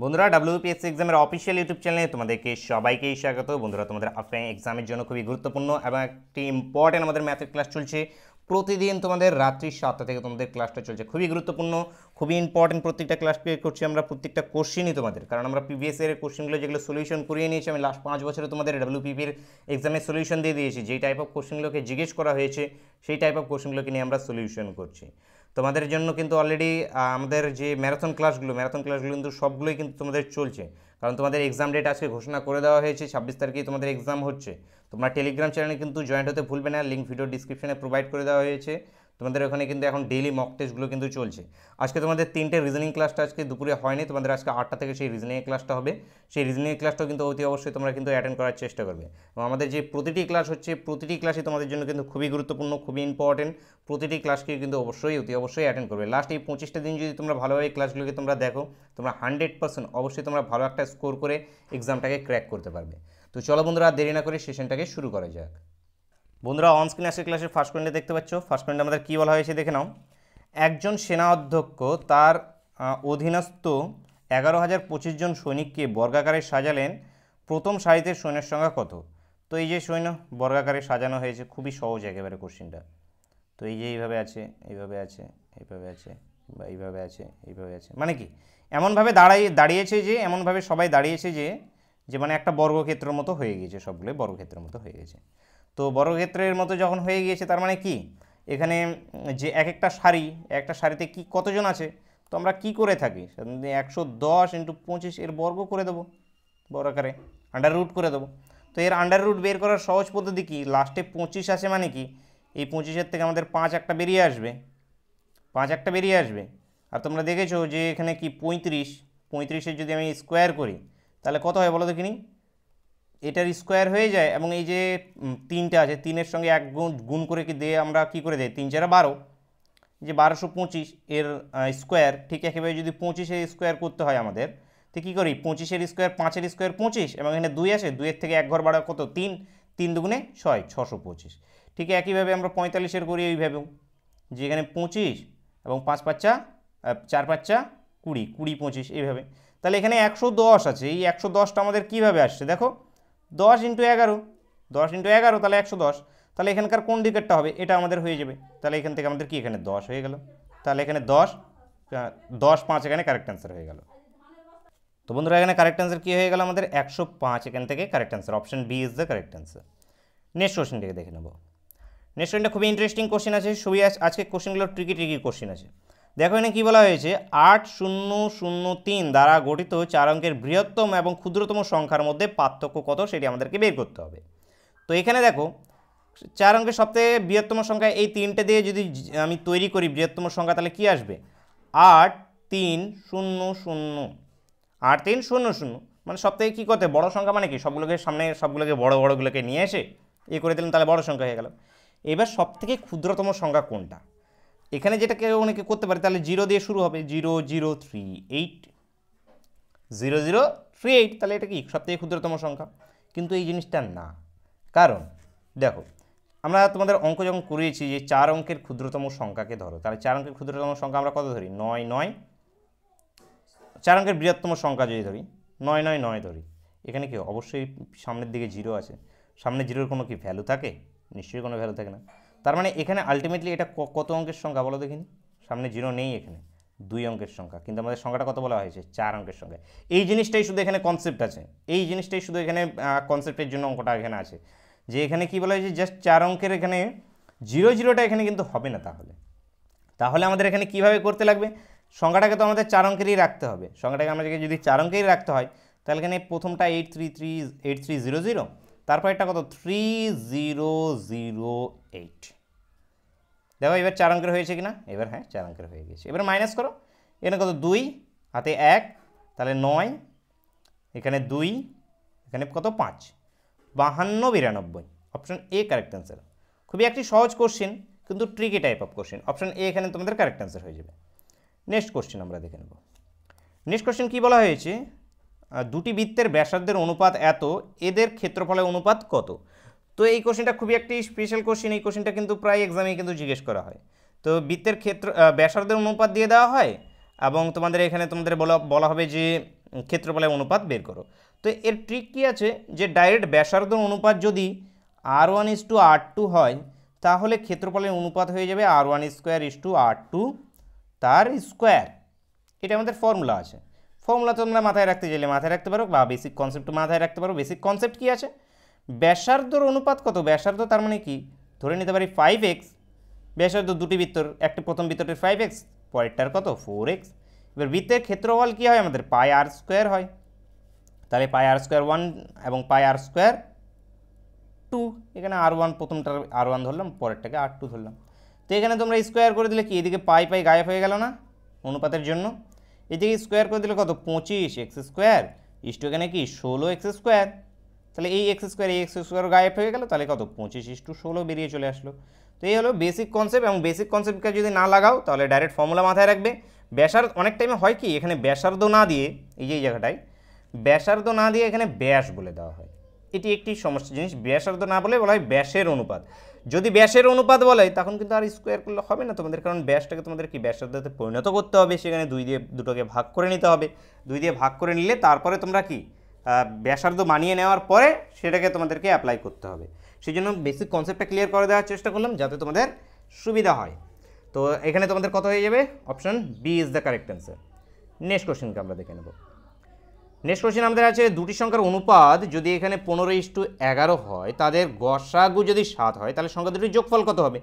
বন্ধুরা ডাব্লিউপিএসসি এক্সামের official YouTube চ্যানেলে তোমাদেরকে সবাইকেই স্বাগত বন্ধুরা তোমাদের আফটার এক্সামের জন্য খুবই গুরুত্বপূর্ণ এবং একটি ইম্পর্ট্যান্ট আমাদের ম্যাথের ক্লাস চলছে প্রতিদিন তোমাদের রাত্রি সাতটা থেকে তোমাদের ক্লাসটা চলছে খুবই গুরুত্বপূর্ণ খুবই ইম্পর্টেন্ট প্রত্যেকটা ক্লাস পেয়ে করছি আমরা প্রত্যেকটা কোশ্চেনই তোমাদের কারণ আমরা পিভিএসের কোশ্চেনগুলো যেগুলো সলিউশন করিয়ে নিয়েছি আমি লাস্ট পাঁচ বছরে তোমাদের ডাব্লিউপিপির এক্সামের সলিউশন দিয়ে দিয়েছি যেই টাইপ অফ কোশ্চেনগুলোকে জিজ্ঞেস করা হয়েছে সেই টাইপ অফ কোশ্চেনগুলোকে নিয়ে আমরা সলিউশন করছি তোমাদের জন্য কিন্তু অলরেডি আমাদের যে ম্যারাথন ক্লাসগুলো ম্যারাথন ক্লাসগুলো কিন্তু সবগুলোই কিন্তু তোমাদের চলছে কারণ তোমাদের এক্সাম ডেট আজকে ঘোষণা করে দেওয়া হয়েছে ছাব্বিশ তারিখে তোমাদের এক্সাম হচ্ছে তোমরা টেলিগ্রাম চ্যানেলে কিন্তু জয়েন্ট হতে ভুলবে না লিঙ্ক ভিডিও ডিসক্রিপশনে প্রোভাইড করে দেওয়া হয়েছে তোমাদের ওখানে কিন্তু এখন ডেইলি মক টেস্টগুলো কিন্তু চলছে আজকে তোমাদের তিনটে রিজনিং ক্লাসটা আজকে দুপুরে হয়নি তোমাদের আজকে আটটা থেকে সেই রিজনিং ক্লাসটা হবে সেই রিজনিং ক্লাসটাও কিন্তু অতি অবশ্যই তোমরা কিন্তু অ্যাটেন্ড করার চেষ্টা করবে এবং আমাদের যে প্রতিটি ক্লাস হচ্ছে প্রতিটি ক্লাসই তোমাদের জন্য কিন্তু খুবই গুরুত্বপূর্ণ খুবই ইম্পর্টেন্ট প্রতিটি ক্লাসকে কিন্তু অবশ্যই অতি অবশ্যই অ্যাটেন্ড করবে লাস্ট এই পঁচিশটা দিন যদি তোমরা ভালোভাবে ক্লাসগুলোকে তোমরা দেখো তোমরা হান্ড্রেড পার্সেন্ট অবশ্যই তোমরা ভালো একটা স্কোর করে এক্সামটাকে ক্র্যাক করতে পারবে তো চলো বন্ধুরা দেরি না করে সেশনটাকে শুরু করা যাক বন্ধুরা অন স্ক্রিন ক্লাসের ফার্স্ট পয়েন্টে দেখতে পাচ্ছ ফার্স্ট পয়েন্টে আমাদের কী বলা হয়েছে দেখে নাও একজন সেনা অধ্যক্ষ তার অধীনস্থ এগারো হাজার পঁচিশ জন সৈনিককে বর্গাকারে সাজালেন প্রথম সারিতে সৈন্যের সংখ্যা কত তো এই যে সৈন্য বর্গাকারে সাজানো হয়েছে খুবই সহজ একেবারে কোশ্চিনটা তো এই যে এইভাবে আছে এইভাবে আছে এইভাবে আছে বা এইভাবে আছে এইভাবে আছে মানে কি এমনভাবে দাঁড়াই দাঁড়িয়েছে যে এমনভাবে সবাই দাঁড়িয়েছে যে যে মানে একটা বর্গক্ষেত্রের মতো হয়ে গেছে সবগুলো বর্গক্ষেত্রের মতো হয়ে গেছে তো বর্গক্ষেত্রের মতো যখন হয়ে গিয়েছে তার মানে কি এখানে যে এক একটা শাড়ি একটা শাড়িতে কি কতজন আছে তো আমরা কি করে থাকি একশো দশ ইন্টু পঁচিশ এর বর্গ করে দেবো বড় আকারে আন্ডার রুট করে দেবো তো এর আন্ডার রুট বের করার সহজ পদ্ধতি কি লাস্টে পঁচিশ আছে মানে কি এই পঁচিশের থেকে আমাদের পাঁচ একটা বেরিয়ে আসবে পাঁচ একটা বেরিয়ে আসবে আর তোমরা দেখেছো যে এখানে কি পঁয়ত্রিশ পঁয়ত্রিশের যদি আমি স্কোয়ার করি তাহলে কত হয় বলো দেখিনি এটার স্কোয়ার হয়ে যায় এবং এই যে তিনটা আছে তিনের সঙ্গে এক গুণ গুণ করে কি দিয়ে আমরা কি করে দেয় তিন চারা বারো যে বারোশো পঁচিশ এর স্কোয়ার ঠিক একেবারে যদি পঁচিশের স্কোয়ার করতে হয় আমাদের তো কী করি পঁচিশের স্কোয়ার পাঁচের স্কোয়ার পঁচিশ এবং এখানে দুই আসে দুইয়ের থেকে এক ঘর বাড়া কত তিন তিন দুগুণে ছয় ছশো পঁচিশ ঠিক একইভাবে আমরা পঁয়তাল্লিশের করি এইভাবেও যে এখানে পঁচিশ এবং পাঁচ পাঁচা চার পাঁচা কুড়ি কুড়ি পঁচিশ এইভাবে তাহলে এখানে একশো দশ আছে এই একশো দশটা আমাদের কীভাবে আসছে দেখো দশ ইন্টু এগারো দশ ইন্টু এগারো তাহলে একশো দশ তাহলে এখানকার কোন ডিকেটটা হবে এটা আমাদের হয়ে যাবে তাহলে এখান থেকে আমাদের কি এখানে দশ হয়ে গেল তাহলে এখানে দশ দশ পাঁচ এখানে কারেক্ট অ্যান্সার হয়ে গেল তো বন্ধুরা এখানে কারেক্ট অ্যান্সার কী হয়ে গেল আমাদের একশো পাঁচ এখান থেকে correct answer option B is the correct answer next কোশ্চেনটাকে দেখে নেব নেক্সট কোশ্চেনটা খুবই ইন্টারেস্টিং কোশ্চেন আছে সবই আজকে কোশ্চেনগুলো ট্রিকি ট্রিকি কোশ্চেন আছে দেখো এখানে কী বলা হয়েছে আট শূন্য শূন্য তিন দ্বারা গঠিত চার অঙ্কের বৃহত্তম এবং ক্ষুদ্রতম সংখ্যার মধ্যে পার্থক্য কত সেটি আমাদেরকে বের করতে হবে তো এখানে দেখো চার অঙ্কের সবথেকে বৃহত্তম সংখ্যা এই তিনটে দিয়ে যদি আমি তৈরি করি বৃহত্তম সংখ্যা তাহলে কি আসবে আট তিন শূন্য শূন্য আট তিন শূন্য শূন্য মানে সবথেকে কী করতে বড় সংখ্যা মানে কি সবগুলোকে সামনে সবগুলোকে বড় বড়গুলোকে নিয়ে এসে এ করে দিলেন তাহলে বড় সংখ্যা হয়ে গেল এবার সবথেকে ক্ষুদ্রতম সংখ্যা কোনটা এখানে যেটা কেউ অনেকে করতে পারে তাহলে জিরো দিয়ে শুরু হবে zero zero three eight zero zero three eight তাহলে এটা কি সবথেকে ক্ষুদ্রতম সংখ্যা কিন্তু এই জিনিসটা না কারণ দেখো আমরা তোমাদের অঙ্ক যখন করিয়েছি যে চার অঙ্কের ক্ষুদ্রতম সংখ্যাকে ধরো তাহলে চার অঙ্কের ক্ষুদ্রতম সংখ্যা আমরা কত ধরি নয় নয় চার অঙ্কের বৃহত্তম সংখ্যা যদি ধরি নয় নয় নয় ধরি এখানে কি অবশ্যই সামনের দিকে জিরো আছে সামনে জিরোর কোনো কি ভ্যালু থাকে নিশ্চয়ই কোনো ভ্যালু থাকে না তার মানে এখানে আলটিমেটলি এটা কত অঙ্কের সংখ্যা বলো দেখিনি সামনে জিরো নেই এখানে দুই অঙ্কের সংখ্যা কিন্তু আমাদের সংখ্যাটা কত বলা হয়েছে চার অঙ্কের সংখ্যা এই জিনিসটাই শুধু এখানে কনসেপ্ট আছে এই জিনিসটাই শুধু এখানে কনসেপ্টের জন্য অঙ্কটা এখানে আছে যে এখানে কি বলা হয়েছে জাস্ট চার অঙ্কের এখানে জিরো জিরোটা এখানে কিন্তু হবে না তাহলে তাহলে আমাদের এখানে কিভাবে করতে লাগবে সংখ্যাটাকে তো আমাদের চার অঙ্কেরই রাখতে হবে সংখ্যাটাকে আমাদেরকে যদি চার অঙ্কেরই রাখতে হয় তাহলে এখানে প্রথমটা eight three three eight three zero zero তারপর এটা কত থ্রি জিরো জিরো এইট দেখো এবার চার অঙ্কের হয়েছে কিনা এবার হ্যাঁ চার অঙ্কের হয়ে গেছে এবার মাইনাস করো এখানে কত দুই হাতে এক তাহলে নয় এখানে দুই এখানে কত পাঁচ বাহান্ন বিরানব্বই অপশান এ কারেক্ট অ্যান্সার খুবই একটি সহজ কোশ্চেন কিন্তু tricky type of question option A এখানে তোমাদের কারেক্ট অ্যান্সার হয়ে যাবে নেক্সট কোশ্চেন আমরা দেখে নেব নেক্সট কোশ্চেন কী বলা হয়েছে দুটি বৃত্তের ব্যাসার্ধের অনুপাত এত এদের ক্ষেত্রফলের অনুপাত কত তো এই কোশ্চেনটা খুবই একটি স্পেশাল কোশ্চেন এই কোশ্চেনটা কিন্তু প্রায় এক্সামে কিন্তু জিজ্ঞেস করা হয় তো বৃত্তের ক্ষেত্র ব্যাসার্ধের অনুপাত দিয়ে দেওয়া হয় এবং তোমাদের এখানে তোমাদের বলা বলা হবে যে ক্ষেত্রফলের অনুপাত বের করো তো এর ট্রিক কী আছে যে ডাইরেক্ট ব্যাসার্ধ অনুপাত যদি r one is to r two হয় তাহলে ক্ষেত্রফলের অনুপাত হয়ে যাবে r one square is to r two তার স্কোয়ার এটা আমাদের ফর্মুলা আছে ফর্মুলা তোমরা মাথায় রাখতে চাইলে মাথায় রাখতে পারো বা বেসিক কনসেপ্ট মাথায় রাখতে পারো বেসিক কনসেপ্ট কী আছে ব্যাসার্ধর অনুপাত কত ব্যাসার্ধ তার মানে কি ধরে নিতে পারি ফাইভ এক্স ব্যাসার্ধ দুটি বৃত্তর একটা প্রথম বৃত্তটির ফাইভ এক্স পরেরটার কত ফোর এক্স এবার বৃত্তের ক্ষেত্রফল কী হয় আমাদের পাই আর স্কোয়ার হয় তাহলে পাই আর স্কোয়ার ওয়ান এবং পাই আর স্কোয়ার টু এখানে আর ওয়ান প্রথমটার আর ওয়ান ধরলাম পরেরটাকে আর টু ধরলাম তো এখানে তোমরা স্কোয়ার করে দিলে কি এদিকে পাই পাই গায়েব হয়ে গেল না অনুপাতের জন্য এদিকে স্কোয়ার করে দিলে কত পঁচিশ এক্স স্কোয়ার ইস্টু এখানে কি ষোলো এক্স স্কোয়ার তাহলে এই এক্স স্কোয়ার এই এক্স স্কোয়ার গায়েব হয়ে গেল তাহলে কত পঁচিশ ইস্টু ষোলো বেরিয়ে চলে আসলো তো এই হলো বেসিক কনসেপ্ট এবং বেসিক কনসেপ্টকে যদি না লাগাও তাহলে ডাইরেক্ট ফর্মুলা মাথায় রাখবে ব্যাসার্ধ অনেক টাইমে হয় কি এখানে ব্যাসার্ধ না দিয়ে এই যে জায়গাটায় ব্যাসার্ধ না দিয়ে এখানে ব্যাস বলে দেওয়া হয় এটি একটি সমস্যা জিনিস ব্যাসার্ধ না বলে বলা হয় ব্যাসের অনুপাত যদি ব্যাসের অনুপাত বলে তখন কিন্তু আর স্কোয়ার করলে হবে না তোমাদের কারণ ব্যাসটাকে তোমাদের কি ব্যাসার্ধতে পরিণত করতে হবে সেখানে দুই দিয়ে দুটোকে ভাগ করে নিতে হবে দুই দিয়ে ভাগ করে নিলে তারপরে তোমরা কি ব্যাসার্ধ মানিয়ে নেওয়ার পরে সেটাকে তোমাদেরকে অ্যাপ্লাই করতে হবে সেই জন্য বেসিক কনসেপ্টটা ক্লিয়ার করে দেওয়ার চেষ্টা করলাম যাতে তোমাদের সুবিধা হয় তো এখানে তোমাদের কত হয়ে যাবে option B is the correct answer next কোশ্চেনকে আমরা দেখে নেবো নেক্সট কোশ্চেন আমাদের আছে দুটি সংখ্যার অনুপাত যদি এখানে পনেরো ইস টু এগারো হয় তাদের গসাগু যদি সাত হয় তাহলে সংখ্যা দুটির যোগফল কত হবে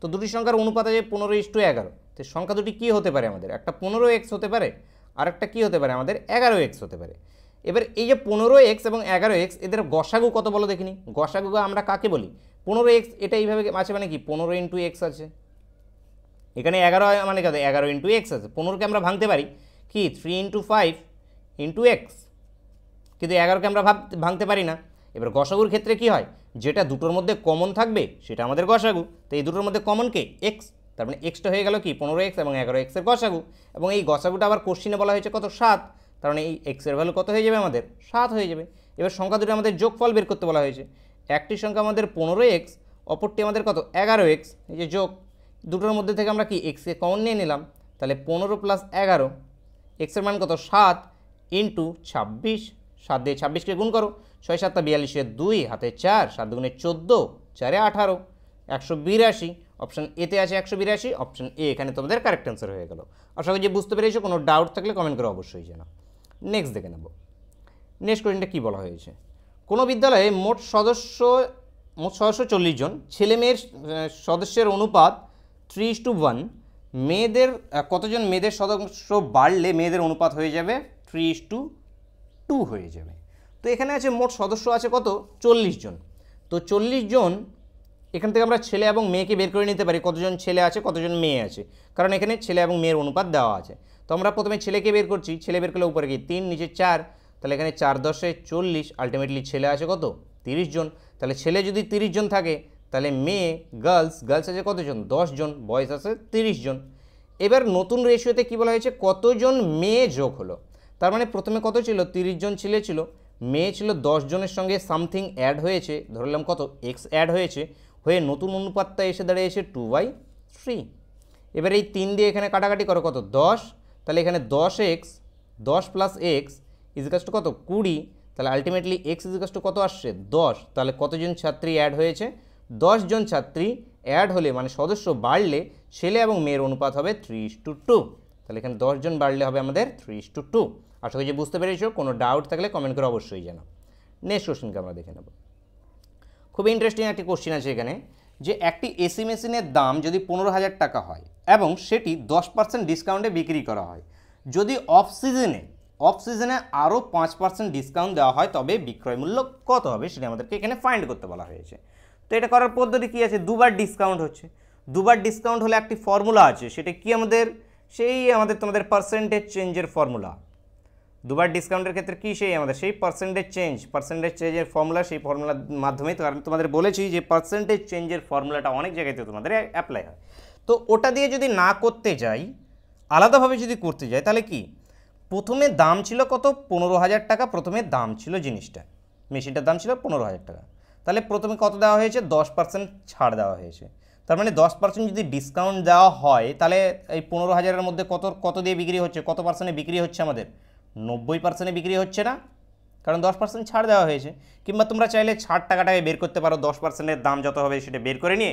তো দুটি সংখ্যার অনুপাত আছে পনেরো ইস টু এগারো তো সংখ্যা দুটি কী হতে পারে আমাদের একটা পনেরো এক্স হতে পারে আর একটা কী হতে পারে আমাদের এগারো এক্স হতে পারে এবার এই যে পনেরো এক্স এবং এগারো এক্স এদের গসাগু কত বলো দেখিনি গসাগু আমরা কাকে বলি পনেরো এক্স এটা এইভাবে আছে মানে কি পনেরো ইন্টু এক্স আছে এখানে এগারো মানে কত এগারো ইন্টু এক্স আছে পনেরোকে আমরা ভাঙতে পারি কি three into five into x কিন্তু এগারোকে আমরা ভাব ভাঙতে পারি না এবার গসাগুর ক্ষেত্রে কি হয় যেটা দুটোর মধ্যে কমন থাকবে সেটা আমাদের গসাগু তো এই দুটোর মধ্যে কমনকে এক্স তার মানে এক্সটা হয়ে গেল কি পনেরো এক্স এবং এগারো এক্সের গসাগু এবং এই গসাগুটা আবার কোশ্চিনে বলা হয়েছে কত সাত তার মানে এই এক্সের ভ্যালু কত হয়ে যাবে আমাদের সাত হয়ে যাবে এবার সংখ্যা দুটো আমাদের যোগফল বের করতে বলা হয়েছে একটি সংখ্যা আমাদের পনেরো এক্স অপরটি আমাদের কত এগারো এক্স এই যে যোগ দুটোর মধ্যে থেকে আমরা কি এক্সকে কমন নিয়ে নিলাম তাহলে পনেরো প্লাস এগারো এক্সের মান কত সাত ইন্টু ছাব্বিশ সাত দিয়ে ছাব্বিশকে গুণ করো ছয় সাতটা বিয়াল্লিশে দুই হাতে চার সাত গুণে চোদ্দো চারে আঠারো একশো বিরাশি অপশান এতে আছে একশো বিরাশি অপশান এ এখানে তোমাদের কারেক্ট অ্যান্সার হয়ে গেল আশা করি যে বুঝতে পেরেছো কোনো ডাউট থাকলে কমেন্ট করে অবশ্যই জানাও নেক্সট দেখে নেব নেক্সট কোয়েশ্চেনটা কী বলা হয়েছে কোনো বিদ্যালয়ে মোট সদস্য মোট সদস্য চল্লিশ জন ছেলে মেয়ের সদস্যের অনুপাত থ্রি টু ওয়ান মেয়েদের কতজন মেয়েদের সদস্য বাড়লে মেয়েদের অনুপাত হয়ে যাবে থ্রি টু টু হয়ে যাবে তো এখানে আছে মোট সদস্য আছে কত চল্লিশ জন তো চল্লিশ জন এখান থেকে আমরা ছেলে এবং মেয়েকে বের করে নিতে পারি কতজন ছেলে আছে কতজন মেয়ে আছে কারণ এখানে ছেলে এবং মেয়ের অনুপাত দেওয়া আছে তো আমরা প্রথমে ছেলেকে বের করছি ছেলে বের করলে উপরে কি তিন নিচে চার তাহলে এখানে চার দশে চল্লিশ আলটিমেটলি ছেলে আছে কত তিরিশ জন তাহলে ছেলে যদি তিরিশ জন থাকে তাহলে মেয়ে গার্লস গার্লস আছে কতজন জন বয়স আছে তিরিশ জন এবার নতুন রেশিওতে কী বলা হয়েছে কতজন মেয়ে যোগ হলো তার মানে প্রথমে কত ছিল তিরিশ জন ছেলে ছিল মেয়ে ছিল জনের সঙ্গে সামথিং অ্যাড হয়েছে ধরলাম কত এক্স অ্যাড হয়েছে হয়ে নতুন অনুপাতটা এসে দাঁড়িয়েছে টু বাই থ্রি এবার এই তিন দিয়ে এখানে কাটাকাটি করো কত দশ তাহলে এখানে দশ এক্স দশ প্লাস এক্স ইজিকাস টু কত কুড়ি তাহলে আলটিমেটলি এক্স ইজিকাস টু কত আসছে দশ তাহলে কতজন ছাত্রী অ্যাড হয়েছে জন ছাত্রী অ্যাড হলে মানে সদস্য বাড়লে ছেলে এবং মেয়ের অনুপাত হবে থ্রি টু টু তাহলে এখানে দশজন বাড়লে হবে আমাদের থ্রি টু টু আশা করি যে বুঝতে পেরেছো কোনো ডাউট থাকলে কমেন্ট করে অবশ্যই জানাও নেক্সট কোশ্চেনকে আমরা দেখে নেব খুব ইন্টারেস্টিং একটি কোশ্চেন আছে এখানে যে একটি এসি মেশিনের দাম যদি পনেরো হাজার টাকা হয় এবং সেটি দশ পার্সেন্ট ডিসকাউন্টে বিক্রি করা হয় যদি অফ সিজনে অফ সিজনে আরও পাঁচ পার্সেন্ট ডিসকাউন্ট দেওয়া হয় তবে বিক্রয় মূল্য কত হবে সেটা আমাদেরকে এখানে ফাইন্ড করতে বলা হয়েছে তো এটা করার পদ্ধতি কী আছে দুবার ডিসকাউন্ট হচ্ছে দুবার ডিসকাউন্ট হলে একটি ফর্মুলা আছে সেটা কি আমাদের সেই আমাদের তোমাদের পার্সেন্টেজ চেঞ্জের ফর্মুলা দুবার ডিসকাউন্টের ক্ষেত্রে কী সেই আমাদের সেই পার্সেন্টেজ চেঞ্জ পার্সেন্টেজ চেঞ্জের ফর্মুলা সেই ফর্মুলার মাধ্যমে তো আমি তোমাদের বলেছি যে পার্সেন্টেজ চেঞ্জের ফর্মুলাটা অনেক জায়গাতে তোমাদের অ্যাপ্লাই হয় তো ওটা দিয়ে যদি না করতে যাই আলাদাভাবে যদি করতে যাই তাহলে কি প্রথমে দাম ছিল কত পনেরো হাজার টাকা প্রথমে দাম ছিল জিনিসটা মেশিনটার দাম ছিল পনেরো হাজার টাকা তাহলে প্রথমে কত দেওয়া হয়েছে দশ পার্সেন্ট ছাড় দেওয়া হয়েছে তার মানে দশ পার্সেন্ট যদি ডিসকাউন্ট দেওয়া হয় তাহলে এই পনেরো হাজারের মধ্যে কত কত দিয়ে বিক্রি হচ্ছে কত পার্সেন্টে বিক্রি হচ্ছে আমাদের নব্বই পার্সেন্টে বিক্রি হচ্ছে না কারণ দশ পার্সেন্ট ছাড় দেওয়া হয়েছে কিংবা তোমরা চাইলে ছাড় টাকাটাকে বের করতে পারো দশ পার্সেন্টের দাম যত হবে সেটা বের করে নিয়ে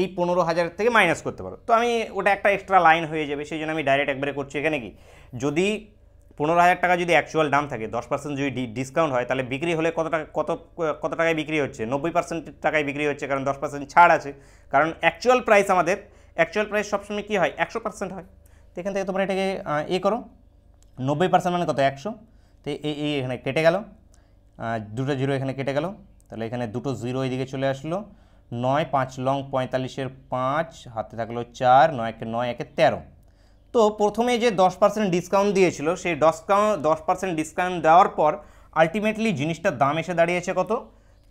এই পনেরো হাজার থেকে মাইনাস করতে পারো তো আমি ওটা একটা এক্সট্রা লাইন হয়ে যাবে সেই জন্য আমি ডাইরেক্ট একবারে করছি এখানে কি যদি পনেরো হাজার টাকা যদি অ্যাকচুয়াল দাম থাকে দশ পার্সেন্ট যদি ডিসকাউন্ট হয় তাহলে বিক্রি হলে কত টাকা কত কত টাকায় বিক্রি হচ্ছে নব্বই পার্সেন্ট টাকায় বিক্রি হচ্ছে কারণ দশ পার্সেন্ট ছাড় আছে কারণ অ্যাকচুয়াল প্রাইস আমাদের অ্যাকচুয়াল প্রাইস সবসময় কী হয় একশো পার্সেন্ট হয় তো এখান থেকে তোমরা এটাকে এ করো নব্বই পার্সেন্ট মানে কত একশো তো এই এই এখানে কেটে গেল দুটো জিরো এখানে কেটে গেল তাহলে এখানে দুটো জিরো এদিকে চলে আসলো নয় পাঁচ লং পঁয়তাল্লিশের পাঁচ হাতে থাকলো চার নয় একে নয় একে তেরো তো প্রথমে যে দশ পার্সেন্ট ডিসকাউন্ট দিয়েছিল সেই ডসকাউন্ট দশ পার্সেন্ট ডিসকাউন্ট দেওয়ার পর আলটিমেটলি জিনিসটার দাম এসে দাঁড়িয়েছে কত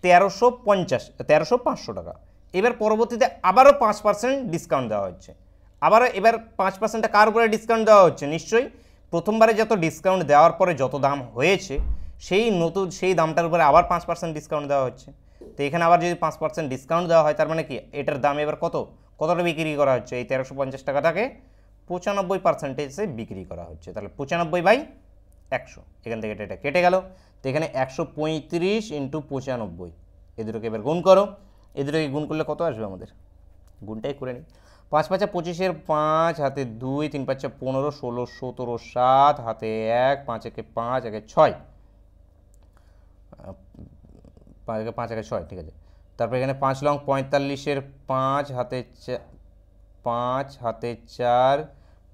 তেরোশো পঞ্চাশ তেরোশো পাঁচশো টাকা এবার পরবর্তীতে আবারও পাঁচ পার্সেন্ট ডিসকাউন্ট দেওয়া হচ্ছে আবারও এবার পাঁচ পার্সেন্টটা কার উপরে ডিসকাউন্ট দেওয়া হচ্ছে নিশ্চয়ই প্রথমবারে যত ডিসকাউন্ট দেওয়ার পরে যত দাম হয়েছে সেই নতুন সেই দামটার উপরে আবার পাঁচ পার্সেন্ট ডিসকাউন্ট দেওয়া হচ্ছে তো এখানে আবার যদি পাঁচ পার্সেন্ট ডিসকাউন্ট দেওয়া হয় তার মানে কি এটার দাম এবার কত কতটা বিক্রি করা হচ্ছে এই তেরোশো পঞ্চাশ টাকাটাকে পঁচানব্বই পার্সেন্টেজে বিক্রি করা হচ্ছে তাহলে পঁচানব্বই বাই একশো এখান থেকে এটা কেটে গেল তো এখানে একশো পঁয়ত্রিশ ইন্টু পঁচানব্বই এ দুটোকে এবার গুণ করো এ দুটোকে গুণ করলে কত আসবে আমাদের গুণটাই করে নিই পাঁচ পাঁচা পঁচিশের পাঁচ হাতে দুই তিন পাঁচা পনেরো ষোলো সতেরো সাত হাতে এক পাঁচ একে পাঁচ একে ছয় পাঁচ একে পাঁচ একে ছয় ঠিক আছে তারপর এখানে পাঁচ লং পঁয়তাল্লিশের পাঁচ হাতে পাঁচ হাতে চার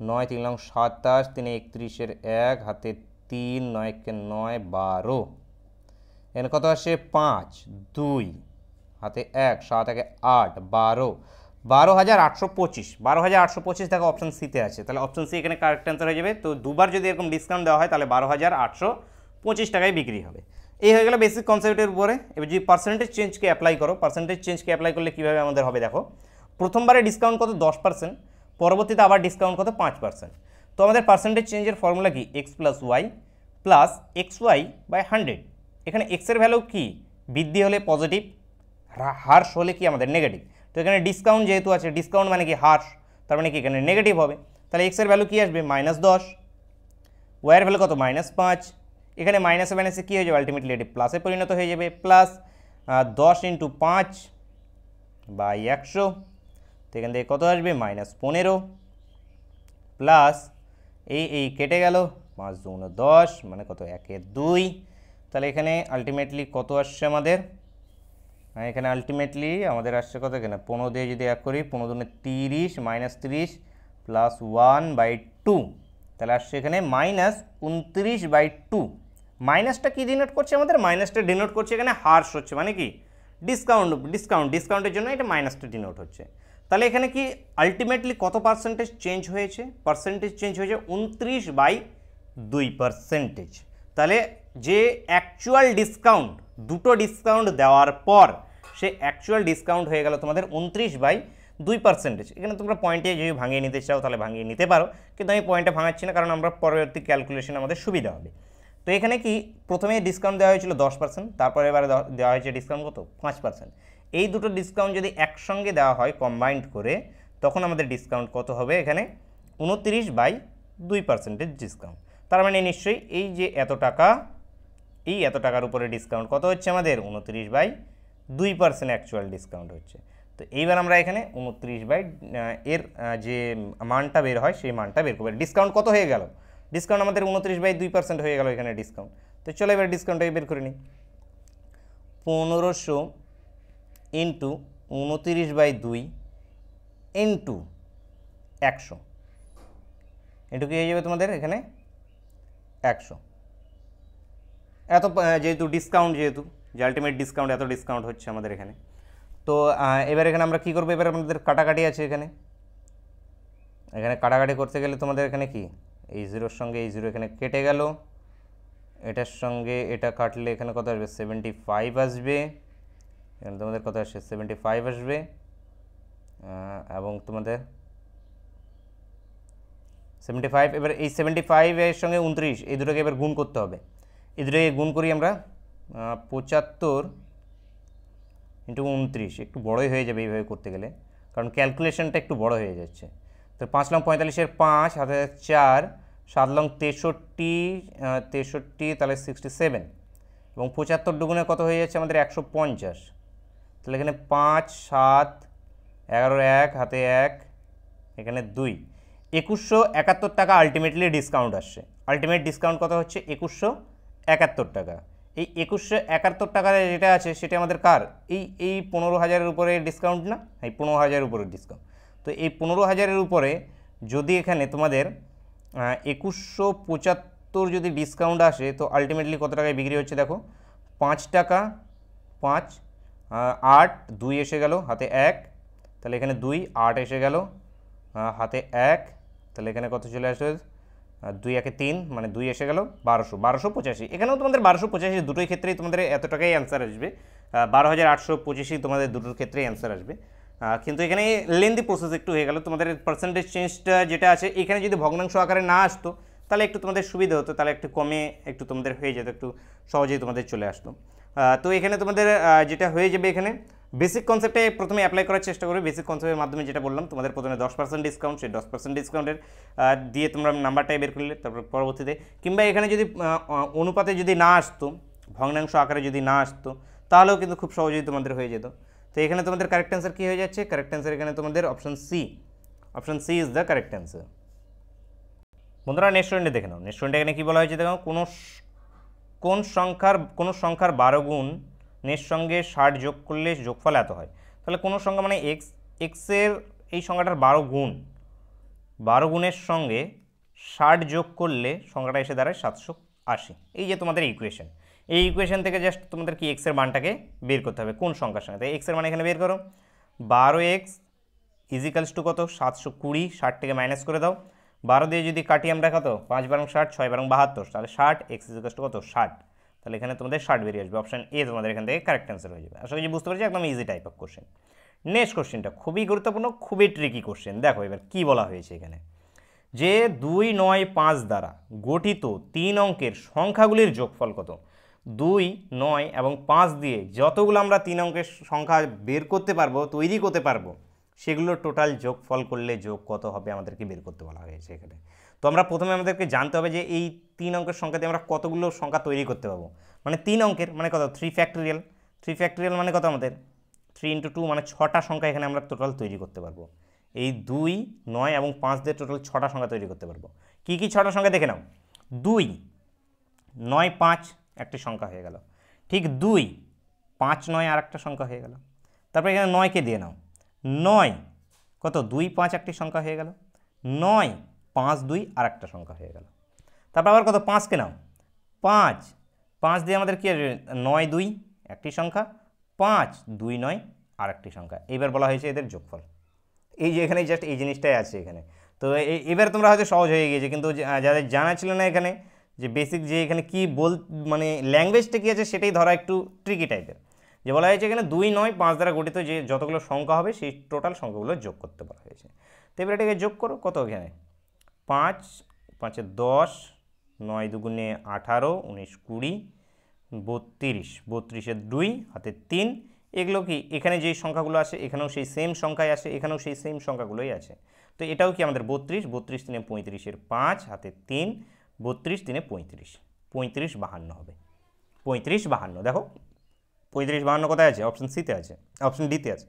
নয় তিন লং সাতাশ তিনে একত্রিশের এক হাতে তিন নয় একে নয় বারো এখানে কত আসে পাঁচ দুই হাতে এক সাত একে আট বারো বারো হাজার আটশো পঁচিশ বারো হাজার আটশো পঁচিশ দেখো অপশান সিতে আছে তাহলে অপশান সি এখানে কারেক্ট অ্যান্সার হয়ে যাবে তো দুবার যদি এরকম ডিসকাউন্ট দেওয়া হয় তাহলে বারো হাজার আটশো পঁচিশ টাকায় বিক্রি হবে এই হয়ে গেল বেসিক কনসেপ্টের উপরে এবার যদি পার্সেন্টেজ চেঞ্জকে অ্যাপ্লাই করো পার্সেন্টেজ চেঞ্জকে অ্যাপ্লাই করলে কীভাবে আমাদের হবে দেখো প্রথমবারে ডিসকাউন্ট কত দশ পার্সেন্ট পরবর্তীতে আবার ডিসকাউন্ট কত পাঁচ পার্সেন্ট তো আমাদের পার্সেন্টেজ চেঞ্জের ফর্মুলা কি x plus y plus x y by hundred এখানে এক্সের ভ্যালু কী বৃদ্ধি হলে পজিটিভ হ্রাস হলে কি আমাদের নেগেটিভ এখানে ডিসকাউন্ট যেহেতু আছে ডিসকাউন্ট মানে কি হার তার মানে কি এখানে নেগেটিভ হবে তাহলে এক্সের ভ্যালু কী আসবে মাইনাস দশ ওয়াইয়ের ভ্যালু কত মাইনাস পাঁচ এখানে মাইনাসে মাইনাসে কী হয়ে যাবে আলটিমেটলি এটি প্লাসে পরিণত হয়ে যাবে প্লাস দশ ইন্টু পাঁচ বাই একশো তো এখান থেকে কত আসবে মাইনাস পনেরো প্লাস এই এই কেটে গেল পাঁচ দুগুণ দশ মানে কত একের দুই তাহলে এখানে আলটিমেটলি কত আসছে আমাদের হ্যাঁ এখানে আলটিমেটলি আমাদের আসছে কত এখানে পনেরো দিয়ে যদি এক করি পনেরো দিনে তিরিশ মাইনাস তিরিশ প্লাস ওয়ান বাই টু তাহলে আসছে এখানে মাইনাস উনত্রিশ বাই টু মাইনাসটা কী ডিনোট করছে আমাদের মাইনাসটা ডিনোট করছে এখানে হার্স হচ্ছে মানে কি ডিসকাউন্ট ডিসকাউন্ট ডিসকাউন্টের জন্য এটা মাইনাসটা ডিনোট হচ্ছে তাহলে এখানে কি আলটিমেটলি কত পার্সেন্টেজ চেঞ্জ হয়েছে পার্সেন্টেজ চেঞ্জ হয়েছে উনত্রিশ বাই দুই পার্সেন্টেজ তাহলে যে অ্যাকচুয়াল ডিসকাউন্ট দুটো ডিসকাউন্ট দেওয়ার পর সে অ্যাকচুয়াল ডিসকাউন্ট হয়ে গেল তোমাদের উনত্রিশ বাই দুই পার্সেন্টেজ এখানে তোমরা পয়েন্টে যদি ভাঙিয়ে নিতে চাও তাহলে ভাঙিয়ে নিতে পারো কিন্তু আমি পয়েন্টে ভাঙাচ্ছি না কারণ আমরা পরবর্তী ক্যালকুলেশন আমাদের সুবিধা হবে তো এখানে কি প্রথমে ডিসকাউন্ট দেওয়া হয়েছিল দশ পার্সেন্ট তারপরে এবারে দেওয়া হয়েছে ডিসকাউন্ট কত পাঁচ পার্সেন্ট এই দুটো ডিসকাউন্ট যদি একসঙ্গে দেওয়া হয় কম্বাইন্ড করে তখন আমাদের ডিসকাউন্ট কত হবে এখানে উনত্রিশ বাই দুই পার্সেন্টেজ ডিসকাউন্ট তার মানে নিশ্চয়ই এই যে এত টাকা এই এত টাকার উপরে ডিসকাউন্ট কত হচ্ছে আমাদের উনত্রিশ বাই দুই পার্সেন্ট অ্যাকচুয়াল ডিসকাউন্ট হচ্ছে তো এইবার আমরা এখানে উনত্রিশ বাই এর যে মানটা বের হয় সেই মানটা বের করবো ডিসকাউন্ট কত হয়ে গেল ডিসকাউন্ট আমাদের উনত্রিশ বাই দুই পার্সেন্ট হয়ে গেল এখানে ডিসকাউন্ট তো চলো এবার ডিসকাউন্টটাকে বের করে নিই পনেরোশো ইন্টু উনত্রিশ বাই দুই ইন্টু একশো এটু কী হয়ে যাবে তোমাদের এখানে একশো এত যেহেতু ডিসকাউন্ট যেহেতু যে আলটিমেট ডিসকাউন্ট এত ডিসকাউন্ট হচ্ছে আমাদের এখানে তো এবার এখানে আমরা কী করবো এবার আমাদের কাটাকাটি আছে এখানে এখানে কাটাকাটি করতে গেলে তোমাদের এখানে কি এই জিরোর সঙ্গে এই জিরো এখানে কেটে গেল এটার সঙ্গে এটা কাটলে এখানে কত আসবে সেভেন্টি ফাইভ আসবে এখানে তোমাদের কত আসবে সেভেন্টি ফাইভ আসবে এবং তোমাদের সেভেন্টি ফাইভ এবার এই সেভেন্টি ফাইভের সঙ্গে উনত্রিশ এই দুটোকে এবার গুণ করতে হবে এই দুটোকে গুণ করি আমরা পঁচাত্তর ইন্টু উনত্রিশ একটু বড়ই হয়ে যাবে এইভাবে করতে গেলে কারণ ক্যালকুলেশনটা একটু বড় হয়ে যাচ্ছে তো পাঁচ লং পঁয়তাল্লিশের পাঁচ হাতে চার সাত লং তেষট্টি তেষট্টি তাহলে সিক্সটি সেভেন এবং পঁচাত্তর দুগুণে কত হয়ে যাচ্ছে আমাদের একশো পঞ্চাশ তাহলে এখানে পাঁচ সাত এগারো এক হাতে এক এখানে দুই একুশশো একাত্তর টাকা আলটিমেটলি ডিসকাউন্ট আসছে আলটিমেট ডিসকাউন্ট কত হচ্ছে একুশশো একাত্তর টাকা এই একুশশো একাত্তর টাকার যেটা আছে সেটা আমাদের কার এই এই পনেরো হাজারের উপরে ডিসকাউন্ট না এই পনেরো হাজারের উপরে ডিসকাউন্ট তো এই পনেরো হাজারের উপরে যদি এখানে তোমাদের একুশশো পঁচাত্তর যদি ডিসকাউন্ট আসে তো আলটিমেটলি কত টাকায় বিক্রি হচ্ছে দেখো পাঁচ টাকা পাঁচ আট দুই এসে গেল হাতে এক তাহলে এখানে দুই আট এসে গেল হাতে এক তাহলে এখানে কত চলে আসবে দুই একে তিন মানে দুই এসে গেল বারোশো বারোশো পঁচাশি এখানেও তোমাদের বারোশো পঁচাশি দুটোই ক্ষেত্রেই তোমাদের এত টাকাই অ্যান্সার আসবে বারো হাজার আটশো পঁচিশই তোমাদের দুটোর ক্ষেত্রেই অ্যান্সার আসবে কিন্তু এখানে লেন্দি প্রসেস একটু হয়ে গেল তোমাদের পার্সেন্টেজ চেঞ্জটা যেটা আছে এখানে যদি ভগ্নাংশ আকারে না আসতো তাহলে একটু তোমাদের সুবিধা হতো তাহলে একটু কমে একটু তোমাদের হয়ে যেত একটু সহজেই তোমাদের চলে আসতো তো এখানে তোমাদের যেটা হয়ে যাবে এখানে বেসিক কনসেপ্টে প্রথমে অ্যাপ্লাই করার চেষ্টা করবে বেসিক কনসেপ্টের মাধ্যমে যেটা বললাম তোমাদের প্রথমে দশ পার্সেন্ট ডিসকাউন্ট সেই দশ পার্সেন্ট ডিসকাউন্টের দিয়ে তোমরা নাম্বারটাই বের করলে তারপর পরবর্তীতে কিংবা এখানে যদি অনুপাতে যদি না আসতো ভগ্নাংশ আকারে যদি না আসতো তাহলেও কিন্তু খুব সহজেই তোমাদের হয়ে যেত তো এখানে তোমাদের কারেক্ট অ্যান্সার কী হয়ে যাচ্ছে কারেক্ট অ্যান্সার এখানে তোমাদের option C option C is the correct answer বন্ধুরা রেস্টুরেন্টে দেখে নাও রেস্টুরেন্টে এখানে কী বলা হয়েছে দেখো কোনো কোন সংখ্যার কোনো সংখ্যার বারো গুণ নের সঙ্গে ষাট যোগ করলে যোগফল এত হয় তাহলে কোনো সংখ্যা মানে এক্স এক্সের এই সংখ্যাটার বারো গুণ বারো গুণের সঙ্গে ষাট যোগ করলে সংখ্যাটা এসে দাঁড়ায় সাতশো আশি এই যে তোমাদের ইকুয়েশন এই ইকুয়েশন থেকে জাস্ট তোমাদের কি এক্সের মানটাকে বের করতে হবে কোন সংখ্যার সঙ্গে তাই এক্সের মান এখানে বের করো বারো এক্স ইজিক্যালস টু কত সাতশো কুড়ি ষাট থেকে মাইনাস করে দাও বারো দিয়ে যদি কাটিয়ে আমরা কত পাঁচ বারং ষাট ছয় বারং বাহাত্তর তাহলে ষাট এক্স ইজিক্যালস টু কত ষাট তাহলে এখানে তোমাদের ষাট বেরিয়ে আসবে অপশান এ তোমাদের এখান থেকে কারেক্ট অ্যান্সার হয়ে যাবে আশা করি বুঝতে পারছি একদম easy type of question next কোশ্চেনটা খুবই গুরুত্বপূর্ণ খুবই ট্রিকি কোশ্চেন দেখো এবার কি বলা হয়েছে এখানে যে দুই নয় পাঁচ দ্বারা গঠিত তিন অঙ্কের সংখ্যাগুলির যোগফল কত দুই নয় এবং পাঁচ দিয়ে যতগুলো আমরা তিন অঙ্কের সংখ্যা বের করতে পারবো তৈরি করতে পারবো সেগুলোর টোটাল যোগফল করলে যোগ কত হবে আমাদেরকে বের করতে বলা হয়েছে এখানে তো আমরা প্রথমে আমাদেরকে জানতে হবে যে এই তিন অঙ্কের সংখ্যাতে আমরা কতগুলো সংখ্যা তৈরি করতে পারবো মানে তিন অঙ্কের মানে কত থ্রি ফ্যাক্টোরিয়াল থ্রি ফ্যাক্টোরিয়াল মানে কত আমাদের থ্রি ইন্টু টু মানে ছটা সংখ্যা এখানে আমরা টোটাল তৈরি করতে পারবো এই দুই নয় এবং পাঁচ দিয়ে টোটাল ছটা সংখ্যা তৈরি করতে পারবো কি কি ছটা সংখ্যা দেখে নাও দুই নয় পাঁচ একটি সংখ্যা হয়ে গেল ঠিক দুই পাঁচ নয় আর একটা সংখ্যা হয়ে গেল তারপরে এখানে নয়কে দিয়ে নাও নয় কত দুই পাঁচ একটি সংখ্যা হয়ে গেল নয় পাঁচ দুই আর একটা সংখ্যা হয়ে গেল তারপর আবার কত পাঁচকে নাও পাঁচ পাঁচ দিয়ে আমাদের কি নয় দুই একটি সংখ্যা পাঁচ দুই নয় আর একটি সংখ্যা এইবার বলা হয়েছে এদের যোগফল এই যে এখানে জাস্ট এই জিনিসটাই আছে এখানে তো এবার তোমরা হয়তো সহজ হয়ে গিয়েছে কিন্তু যাদের জানা ছিল না এখানে যে বেসিক যে এখানে কি বল মানে ল্যাঙ্গুয়েজটা কী আছে সেটাই ধরা একটু ট্রিকি টাইপের যে বলা হয়েছে এখানে দুই নয় পাঁচ দ্বারা গঠিত যে যতগুলো সংখ্যা হবে সেই টোটাল সংখ্যাগুলো যোগ করতে বলা হয়েছে তো এবার এটাকে যোগ করো কত এখানে পাঁচ পাঁচে দশ নয় দুগুণে আঠারো উনিশ কুড়ি বত্রিশ বত্রিশের দুই হাতে তিন এগুলো কি এখানে যেই সংখ্যাগুলো আসে এখানেও সেই সেম সংখ্যায় আসে এখানেও সেই সেম সংখ্যাগুলোই আছে তো এটাও কি আমাদের বত্রিশ বত্রিশ দিনে পঁয়ত্রিশের পাঁচ হাতে তিন বত্রিশ দিনে পঁয়ত্রিশ পঁয়ত্রিশ বাহান্ন হবে পঁয়ত্রিশ বাহান্ন দেখো পঁয়ত্রিশ বাহান্ন কোথায় আছে অপশন সিতে আছে অপশন ডিতে আছে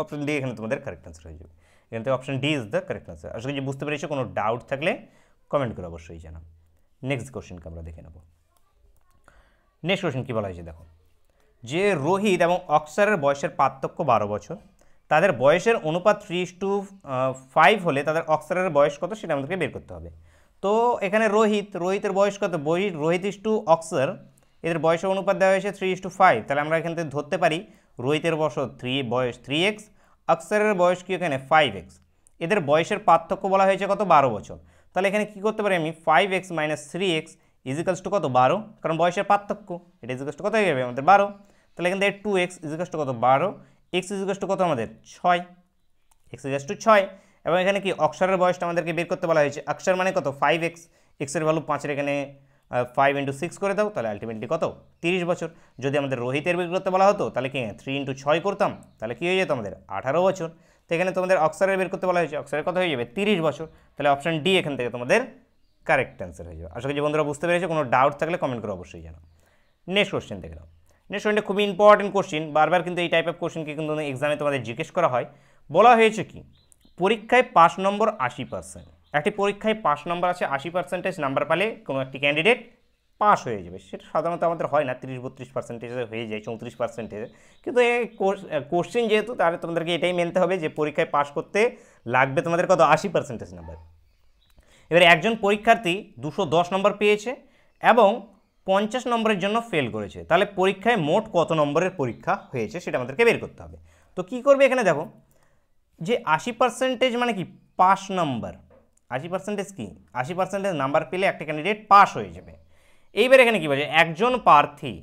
অপশন ডি এখানে তোমাদের কারেক্ট আনসার হয়ে যাবে এখান থেকে option D is the correct answer আশা করি বুঝতে পেরেছো কোনো ডাউট থাকলে কমেন্ট করে অবশ্যই জানাও নেক্সট কোশ্চেনকে আমরা দেখে নেব নেক্সট কোশ্চেন কী বলা হয়েছে দেখো যে রোহিত এবং অক্সারের বয়সের পার্থক্য বারো বছর তাদের বয়সের অনুপাত থ্রি টু ফাইভ হলে তাদের অক্সারের বয়স কত সেটা আমাদেরকে বের করতে হবে তো এখানে রোহিত রোহিতের বয়স কত বই রোহিত ইস টু অক্সার এদের বয়সের অনুপাত দেওয়া হয়েছে থ্রি ইস টু ফাইভ তাহলে আমরা এখান থেকে ধরতে পারি রোহিতের বয়স থ্রি বয়স থ্রি এক্স আকসারের বয়স কী এখানে ফাইভ এক্স এদের বয়সের পার্থক্য বলা হয়েছে কত বারো বছর তাহলে এখানে কি করতে পারি আমি five x minus three x equals two কত বারো কারণ বয়সের পার্থক্য এটা ইজিকালস টু কত হয়ে যাবে আমাদের বারো তাহলে এখান থেকে টু এক্স ইজিকালস টু কত বারো এক্স ইজিকালস টু কত আমাদের ছয় এক্স ইজিকালস টু ছয় এবং এখানে কি অক্ষরের বয়সটা আমাদেরকে বের করতে বলা হয়েছে অক্ষর মানে কত ফাইভ এক্স এক্সের ভ্যালু পাঁচের এখানে ফাইভ ইন্টু সিক্স করে দাও তাহলে আলটিমেটলি কত তিরিশ বছর যদি আমাদের রোহিতের বের করতে বলা হতো তাহলে কি থ্রি ইন্টু ছয় করতাম তাহলে কী হয়ে যেত আমাদের আঠারো বছর তো এখানে তোমাদের অক্সারের বের করতে বলা হয়েছে অক্সারের কত হয়ে যাবে তিরিশ বছর তাহলে অপশান ডি এখান থেকে তোমাদের কারেক্ট অ্যান্সার হয়ে যাবে আশা করি বন্ধুরা বুঝতে পেরেছে কোনো ডাউট থাকলে কমেন্ট করে অবশ্যই জানাও নেক্সট কোশ্চেন দেখে নাও নেক্সট কোয়েন্টে খুবই ইম্পর্টেন্ট কোশ্চেন বারবার কিন্তু এই টাইপ অফ কোশ্চেনকে কিন্তু এক্সামে তোমাদের জিজ্ঞেস করা হয় বলা হয়েছে কি পরীক্ষায় পাশ নম্বর আশি পার্সেন্ট একটি পরীক্ষায় পাস নম্বর আছে আশি পার্সেন্টেজ নাম্বার পালে কোনো একটি ক্যান্ডিডেট পাস হয়ে যাবে সেটা সাধারণত আমাদের হয় না তিরিশ বত্রিশ পার্সেন্টেজে হয়ে যায় চৌত্রিশ পার্সেন্টেজে কিন্তু এই কোশ্চেন যেহেতু তাহলে তোমাদেরকে এটাই মেনতে হবে যে পরীক্ষায় পাস করতে লাগবে তোমাদের কত আশি পার্সেন্টেজ নাম্বার এবার একজন পরীক্ষার্থী দুশো দশ নম্বর পেয়েছে এবং পঞ্চাশ নম্বরের জন্য ফেল করেছে তাহলে পরীক্ষায় মোট কত নম্বরের পরীক্ষা হয়েছে সেটা আমাদেরকে বের করতে হবে তো কি করবে এখানে দেখো যে আশি পার্সেন্টেজ মানে কি পাস নম্বর আশি পার্সেন্টেজ কী আশি পার্সেন্টেজ নাম্বার পেলে একটা ক্যান্ডিডেট পাস হয়ে যাবে এইবার এখানে কী বলছে একজন প্রার্থী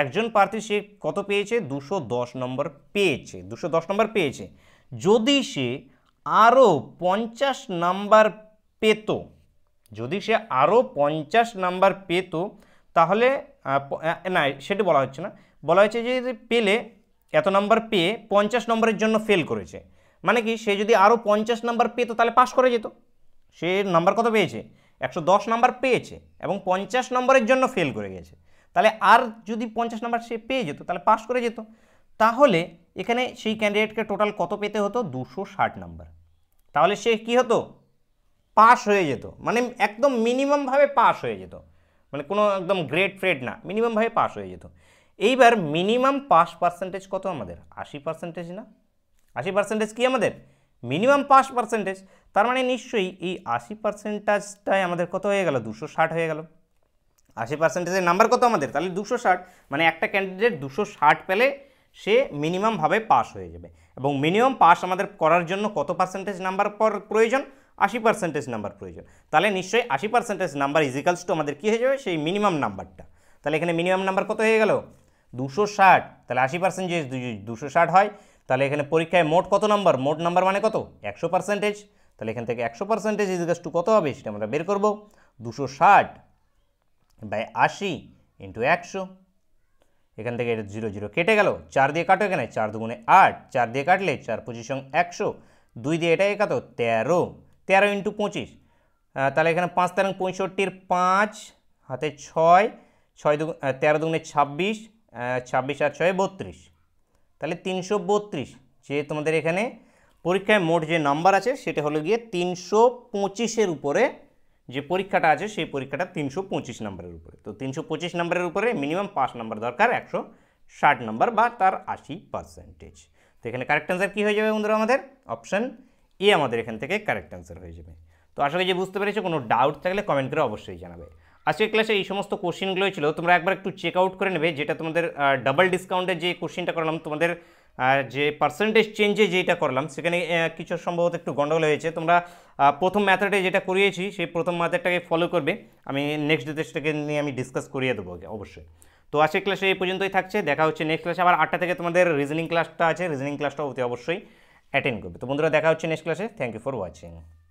একজন প্রার্থী সে কত পেয়েছে দুশো দশ নম্বর পেয়েছে দুশো দশ নম্বর পেয়েছে যদি সে আরও পঞ্চাশ নাম্বার পেত যদি সে আরও পঞ্চাশ নাম্বার পেত তাহলে না সেটা বলা হচ্ছে না বলা হয়েছে যে পেলে এত নাম্বার পেয়ে পঞ্চাশ নম্বরের জন্য ফেল করেছে মানে কি সে যদি আরও পঞ্চাশ নাম্বার পেত তাহলে পাশ করে যেত সে নাম্বার কত পেয়েছে একশো দশ নাম্বার পেয়েছে এবং পঞ্চাশ নম্বরের জন্য ফেল করে গেছে তাহলে আর যদি পঞ্চাশ নাম্বার সে পেয়ে যেত তাহলে পাশ করে যেত তাহলে এখানে সেই ক্যান্ডিডেটকে টোটাল কত পেতে হতো দুশো ষাট নাম্বার তাহলে সে কি হতো পাস হয়ে যেত মানে একদম মিনিমামভাবে পাস হয়ে যেত মানে কোনো একদম গ্রেড ফ্রেড না মিনিমামভাবে পাস হয়ে যেত এইবার মিনিমাম পাস পার্সেন্টেজ কত আমাদের আশি পার্সেন্টেজ না আশি পার্সেন্টেজ কী আমাদের মিনিমাম পাস পার্সেন্টেজ তার মানে নিশ্চয়ই এই আশি পার্সেন্টেজটাই আমাদের কত হয়ে গেল দুশো ষাট হয়ে গেল আশি পার্সেন্টেজের নাম্বার কত আমাদের তাহলে দুশো ষাট মানে একটা ক্যান্ডিডেট দুশো ষাট পেলে সে মিনিমামভাবে পাস হয়ে যাবে এবং মিনিমাম পাস আমাদের করার জন্য কত পার্সেন্টেজ নাম্বার পর প্রয়োজন আশি পার্সেন্টেজ নাম্বার প্রয়োজন তাহলে নিশ্চয়ই আশি পার্সেন্টেজ নাম্বার ইজিক্যালস টু আমাদের কী হয়ে যাবে সেই মিনিমাম নাম্বারটা তাহলে এখানে মিনিমাম নাম্বার কত হয়ে গেল দুশো ষাট তাহলে আশি পার্সেন্ট যে দুশো ষাট হয় তাহলে এখানে পরীক্ষায় মোট কত নাম্বার মোট নাম্বার মানে কত একশো পার্সেন্টেজ তাহলে এখান থেকে একশো পার্সেন্টেজ ইজিকাস টু কত হবে সেটা আমরা বের করবো দুশো ষাট বাই আশি ইন্টু একশো এখান থেকে এটা জিরো জিরো কেটে গেল চার দিয়ে কাটো এখানে চার দুগুণে আট চার দিয়ে কাটলে চার পঁচিশ সঙ্গে একশো দুই দিয়ে এটা একাতো তেরো তেরো ইন্টু পঁচিশ তাহলে এখানে পাঁচ তেরো পঁয়ষট্টির পাঁচ হাতে ছয় ছয় দু তেরো দুগুণে ছাব্বিশ ছাব্বিশ আর ছয় বত্রিশ তাহলে তিনশো বত্রিশ যে তোমাদের এখানে পরীক্ষায় মোট যে নাম্বার আছে সেটা হলো গিয়ে তিনশো পঁচিশের উপরে যে পরীক্ষাটা আছে সেই পরীক্ষাটা তিনশো পঁচিশ নাম্বারের উপরে তো তিনশো পঁচিশ নাম্বারের উপরে মিনিমাম পাঁচ নাম্বার দরকার একশো ষাট নাম্বার বা তার আশি পার্সেন্টেজ তো এখানে কারেক্ট অ্যান্সার কী হয়ে যাবে বন্ধুরা আমাদের অপশান এ আমাদের এখান থেকে কারেক্ট অ্যান্সার হয়ে যাবে তো আশা করি যে বুঝতে পেরেছি কোনো ডাউট থাকলে কমেন্ট করে অবশ্যই জানাবে আজকের ক্লাসে এই সমস্ত কোশ্চেনগুলোই ছিল তোমরা একবার একটু চেক আউট করে নেবে যেটা তোমাদের ডাবল ডিসকাউন্টের যে কোশ্চেনটা করলাম তোমাদের যে পার্সেন্টেজ চেঞ্জে যেটা করলাম সেখানে কিছু সম্ভবত একটু গন্ডগোল হয়েছে তোমরা প্রথম ম্যাথডে যেটা করিয়েছি সেই প্রথম ম্যাথডটাকে ফলো করবে আমি নেক্সট দেশটাকে নিয়ে আমি ডিসকাস করিয়ে দেবো অবশ্যই তো আজকের ক্লাসে এই পর্যন্তই থাকছে দেখা হচ্ছে নেক্সট ক্লাসে আবার আটটা থেকে তোমাদের রিজনিং ক্লাসটা আছে রিজনিং ক্লাসটা অতি অবশ্যই অ্যাটেন্ড করবে তো বন্ধুরা দেখা হচ্ছে নেক্সট ক্লাসে থ্যাংক ইউ ফর ওয়াচিং